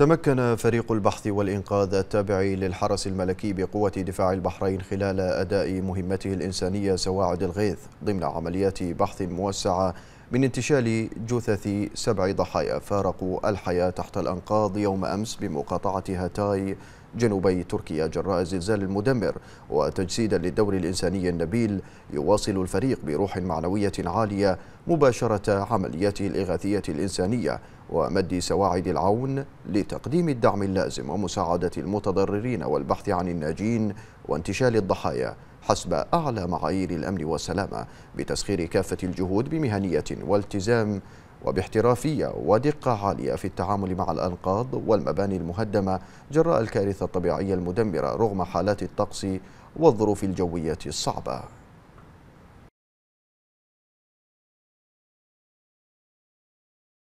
تمكن فريق البحث والإنقاذ التابع للحرس الملكي بقوة دفاع البحرين خلال أداء مهمته الإنسانية سواعد الغيث ضمن عمليات بحث موسعة من انتشال جثث سبع ضحايا فارقوا الحياة تحت الأنقاض يوم أمس بمقاطعة هاتاي جنوبي تركيا جراء الزلزال المدمر وتجسيدا للدور الإنساني النبيل يواصل الفريق بروح معنوية عالية مباشرة عملياته الإغاثية الإنسانية ومد سواعد العون لتقديم الدعم اللازم ومساعدة المتضررين والبحث عن الناجين وانتشال الضحايا حسب أعلى معايير الأمن والسلامة بتسخير كافة الجهود بمهنية والتزام وباحترافية ودقة عالية في التعامل مع الأنقاض والمباني المهدمة جراء الكارثة الطبيعية المدمرة رغم حالات الطقس والظروف الجوية الصعبة